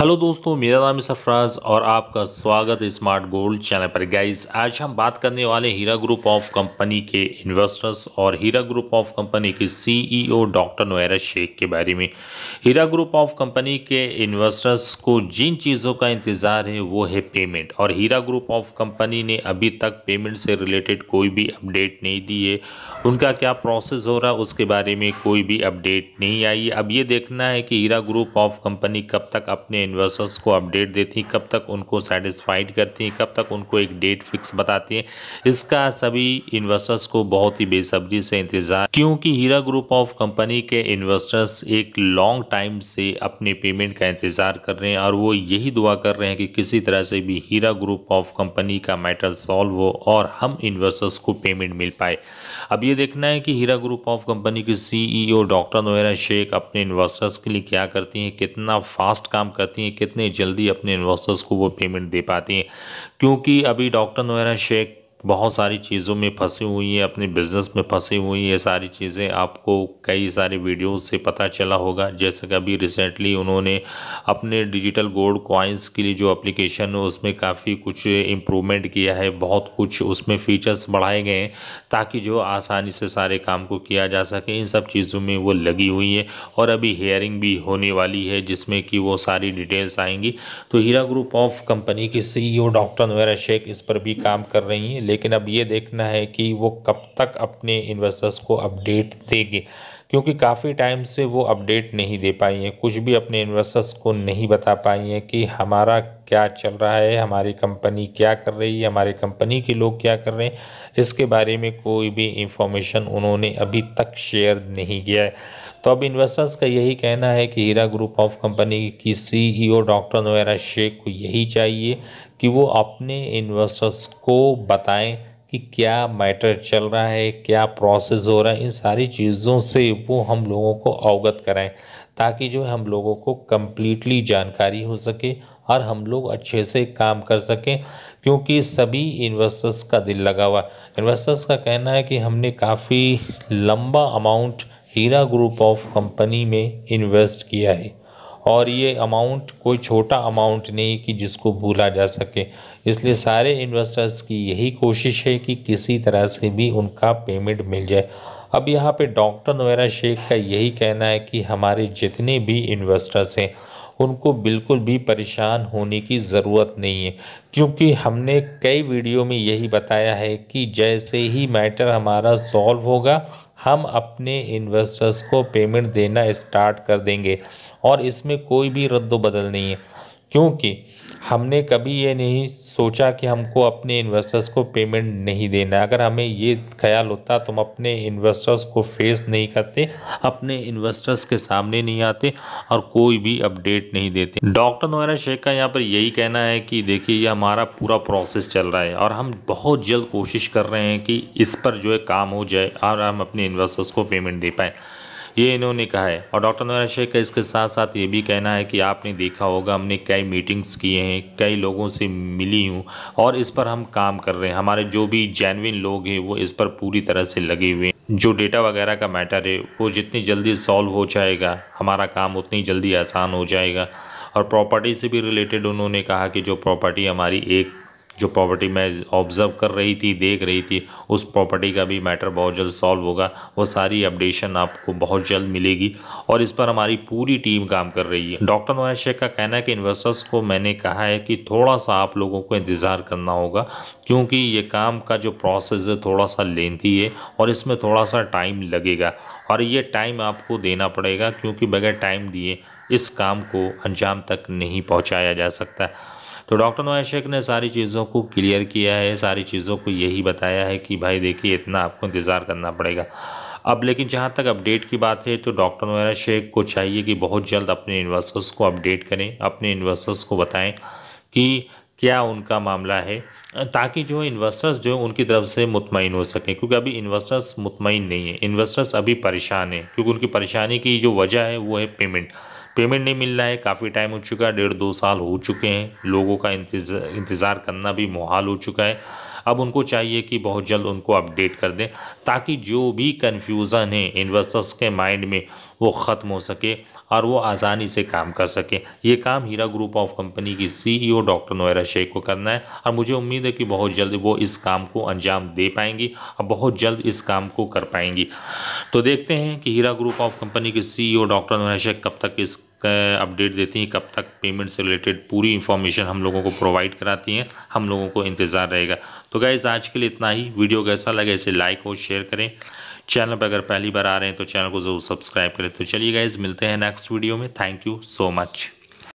hello दोस्तों मेरा नाम है सफराज और आपका स्वागत है स्मार्ट गोल्ड चैनल पर गाइस आज हम बात करने वाले हीरा ग्रुप ऑफ कंपनी के इन्वेस्टर्स और हीरा ग्रुप ऑफ कंपनी के सीईओ डॉक्टर नोरा शेख के बारे में हीरा ग्रुप ऑफ कंपनी के इन्वेस्टर्स को जिन चीज़ों का इंतज़ार है वो है पेमेंट और हीरा ग्रुप ऑफ कंपनी ने अभी तक पेमेंट से रिलेटेड कोई भी अपडेट नहीं दी है उनका क्या प्रोसेस हो रहा है उसके बारे में कोई भी अपडेट नहीं आई अब ये देखना है कि हीरा ग्रुप ऑफ कंपनी कब तक अपने इन्वेस्टर्स को अपडेट देती कब तक उनको सेटिस्फाइड करती हैं कब तक उनको एक डेट फिक्स बताती हैं इसका सभी इन्वेस्टर्स को बहुत ही बेसब्री से इंतजार क्योंकि हीरा ग्रुप ऑफ कंपनी के इन्वेस्टर्स एक लॉन्ग टाइम से अपने पेमेंट का इंतजार कर रहे हैं और वो यही दुआ कर रहे हैं कि किसी तरह से भी हीरा ग्रुप ऑफ कंपनी का मैटर सॉल्व हो और हम इन्वेस्टर्स को पेमेंट मिल पाए अब ये देखना है कि हीरा ग्रुप ऑफ कंपनी के सीईओ डॉक्टर नोयरा शेख अपने इन्वेस्टर्स के लिए क्या करती हैं कितना फास्ट काम करती हैं सकती हैं कितने जल्दी अपने इन्वेस्टर्स को वो पेमेंट दे पाती हैं क्योंकि अभी डॉक्टर नोयरा शेख बहुत सारी चीज़ों में फंसी हुई हैं अपने बिज़नेस में फंसी हुई हैं ये सारी चीज़ें आपको कई सारे वीडियोस से पता चला होगा जैसे कि अभी रिसेंटली उन्होंने अपने डिजिटल गोल्ड कॉइन्स के लिए जो एप्लीकेशन है उसमें काफ़ी कुछ इम्प्रूवमेंट किया है बहुत कुछ उसमें फ़ीचर्स बढ़ाए गए हैं ताकि जो आसानी से सारे काम को किया जा सके इन सब चीज़ों में वो लगी हुई है और अभी हेयरिंग भी होने वाली है जिसमें कि वो सारी डिटेल्स आएंगी तो हीरा ग्रुप ऑफ कंपनी के सी डॉक्टर नवेरा शेख इस पर भी काम कर रही हैं लेकिन अब ये देखना है कि वो कब तक अपने इन्वेस्टर्स को अपडेट देंगे क्योंकि काफ़ी टाइम से वो अपडेट नहीं दे पाई हैं कुछ भी अपने इन्वेस्टर्स को नहीं बता पाई हैं कि हमारा क्या चल रहा है हमारी कंपनी क्या कर रही है हमारी कंपनी के लोग क्या कर रहे हैं इसके बारे में कोई भी इंफॉर्मेशन उन्होंने अभी तक शेयर नहीं किया है तो अब इन्वेस्टर्स का यही कहना है कि हीरा ग्रुप ऑफ कंपनी की CEO e doctor Nowhera Shaikh को यही चाहिए कि वो अपने इन्वेस्टर्स को बताएं कि क्या मैटर चल रहा है क्या प्रोसेस हो रहा है इन सारी चीज़ों से वो हम लोगों को अवगत कराएं ताकि जो हम लोगों को कम्प्लीटली जानकारी हो सके और हम लोग अच्छे से काम कर सकें क्योंकि सभी इन्वेस्टर्स का दिल लगा हुआ इन्वेस्टर्स का कहना है कि हमने काफ़ी लंबा amount Heera group of company में इन्वेस्ट किया है और ये अमाउंट कोई छोटा अमाउंट नहीं कि जिसको भूला जा सके इसलिए सारे इन्वेस्टर्स की यही कोशिश है कि किसी तरह से भी उनका पेमेंट मिल जाए अब यहाँ पे डॉक्टर नवेरा शेख का यही कहना है कि हमारे जितने भी इन्वेस्टर्स हैं उनको बिल्कुल भी परेशान होने की ज़रूरत नहीं है क्योंकि हमने कई वीडियो में यही बताया है कि जैसे ही मैटर हमारा सॉल्व होगा हम अपने इन्वेस्टर्स को पेमेंट देना स्टार्ट कर देंगे और इसमें कोई भी रद्द बदल नहीं है क्योंकि हमने कभी ये नहीं सोचा कि हमको अपने इन्वेस्टर्स को पेमेंट नहीं देना अगर हमें ये ख्याल होता तो हम अपने इन्वेस्टर्स को फेस नहीं करते अपने इन्वेस्टर्स के सामने नहीं आते और कोई भी अपडेट नहीं देते डॉक्टर नोरा शेख का यहाँ पर यही कहना है कि देखिए ये हमारा पूरा प्रोसेस चल रहा है और हम बहुत जल्द कोशिश कर रहे हैं कि इस पर जो है काम हो जाए और हम अपने इन्वेस्टर्स को पेमेंट दे पाएँ ये इन्होंने कहा है और डॉक्टर नवाज शेख का इसके साथ साथ ये भी कहना है कि आपने देखा होगा हमने कई मीटिंग्स किए हैं कई लोगों से मिली हूँ और इस पर हम काम कर रहे हैं हमारे जो भी जैनविन लोग हैं वो इस पर पूरी तरह से लगे हुए हैं जो डेटा वगैरह का मैटर है वो जितनी जल्दी सॉल्व हो जाएगा हमारा काम उतनी जल्दी आसान हो जाएगा और प्रॉपर्टी से भी रिलेटेड उन्होंने कहा कि जो प्रॉपर्टी हमारी एक जो प्रॉपर्टी मैं ऑब्ज़र्व कर रही थी देख रही थी उस प्रॉपर्टी का भी मैटर बहुत जल्द सॉल्व होगा वो सारी अपडेशन आपको बहुत जल्द मिलेगी और इस पर हमारी पूरी टीम काम कर रही है डॉक्टर नवाज शेख का कहना है कि इन्वेस्टर्स को मैंने कहा है कि थोड़ा सा आप लोगों को इंतज़ार करना होगा क्योंकि ये काम का जो प्रोसेस है थोड़ा सा लेंथी है और इसमें थोड़ा सा टाइम लगेगा और ये टाइम आपको देना पड़ेगा क्योंकि बगैर टाइम दिए इस काम को अंजाम तक नहीं पहुँचाया जा सकता तो डॉक्टर शेख ने सारी चीज़ों को क्लियर किया है सारी चीज़ों को यही बताया है कि भाई देखिए इतना आपको इंतज़ार करना पड़ेगा अब लेकिन जहाँ तक अपडेट की बात है तो डॉक्टर नोरा शेख को चाहिए कि बहुत जल्द अपने इन्वेस्टर्स को अपडेट करें अपने इन्वेस्टर्स को बताएं कि क्या उनका मामला है ताकि जो इन्वेस्टर्स जो उनकी तरफ से मुतमिन हो सकें क्योंकि अभी इन्वेस्टर्स मुतमिन नहीं है इन्वेस्टर्स अभी परेशान हैं क्योंकि उनकी परेशानी की जो वजह है वो है पेमेंट पेमेंट नहीं मिल रहा है काफ़ी टाइम हो चुका है डेढ़ दो साल हो चुके हैं लोगों का इंतज़ार करना भी मुहाल हो चुका है अब उनको चाहिए कि बहुत जल्द उनको अपडेट कर दें ताकि जो भी कन्फ्यूज़न है इन्वेस्टर्स के माइंड में वो ख़त्म हो सके और वो आसानी से काम कर सके ये काम हीरा ग्रुप ऑफ कंपनी की सीईओ डॉक्टर नोयरा शेख को करना है और मुझे उम्मीद है कि बहुत जल्द वो इस काम को अंजाम दे पाएंगी और बहुत जल्द इस काम को कर पाएंगी तो देखते हैं कि हीरा ग्रुप ऑफ कंपनी की सीईओ डॉक्टर नोरा शेख कब तक इस अपडेट देती हैं कब तक पेमेंट से रिलेटेड पूरी इन्फॉर्मेशन हम लोगों को प्रोवाइड कराती हैं हम लोगों को इंतज़ार रहेगा तो गाइज़ आज के लिए इतना ही वीडियो कैसा लगे इसे लाइक और शेयर करें चैनल पर अगर पहली बार आ रहे हैं तो चैनल को ज़रूर सब्सक्राइब करें तो चलिए गाइज़ मिलते हैं नेक्स्ट वीडियो में थैंक यू सो मच